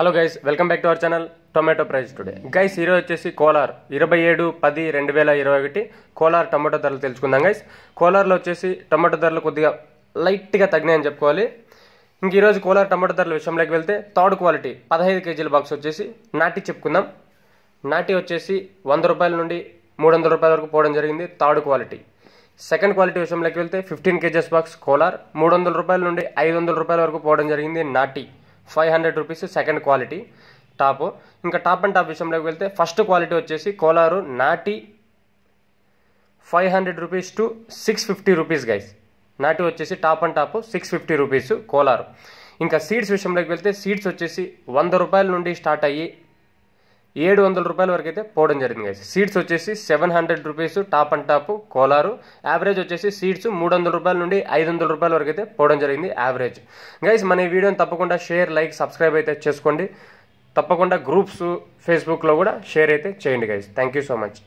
hello guys welcome back to our channel tomato price today guys ఈరోజు వచ్చేసి కోలార్ ఇరవై ఏడు పది రెండు వేల ఇరవై ఒకటి కోలార్ టొమాటో ధరలు తెలుసుకుందాం గైస్ కోలార్లో వచ్చేసి టొమాటో ధరలు కొద్దిగా లైట్గా తగ్గినాయని చెప్పుకోవాలి ఇంక ఈరోజు కోలార్ టొమాటో ధరల విషయంలోకి వెళ్తే థర్డ్ క్వాలిటీ పదహైదు కేజీల బాక్స్ వచ్చేసి నాటి చెప్పుకుందాం నాటి వచ్చేసి వంద రూపాయల నుండి మూడు వందల రూపాయల వరకు పోవడం జరిగింది థర్డ్ క్వాలిటీ సెకండ్ క్వాలిటీ విషయంలోకి వెళ్తే ఫిఫ్టీన్ కేజెస్ బాక్స్ కోలార్ మూడు వందల రూపాయల నుండి ఐదు వందల రూపాయల వరకు పోవడం జరిగింది నాటి five hundred rupees second quality top ఇంకా టాప్ అండ్ టాప్ విషయంలోకి వెళ్తే ఫస్ట్ క్వాలిటీ వచ్చేసి కోలారు నాటి five hundred rupees to six fifty rupees guys నాటి వచ్చేసి top and top six fifty rupees Kolar ఇంకా సీడ్స్ విషయంలోకి వెళ్తే సీడ్స్ వచ్చేసి వంద రూపాయల నుండి స్టార్ట్ అయ్యి ఏడు వందల రూపాయల వరకు అయితే పోవడం జరిగింది గైస్ సీట్స్ వచ్చేసి seven hundred rupees top and top Kolar average వచ్చేసి సీట్స్ మూడు వందల రూపాయల నుండి ఐదు వందల రూపాయల వరకు అయితే పోవడం జరిగింది యావరేజ్ గైస్ మన ఈ వీడియోని తప్పకుండా షేర్ లైక్ సబ్స్క్రైబ్ అయితే చేసుకోండి తప్పకుండా గ్రూప్స్ ఫేస్బుక్లో కూడా షేర్ అయితే చేయండి guys thank you so much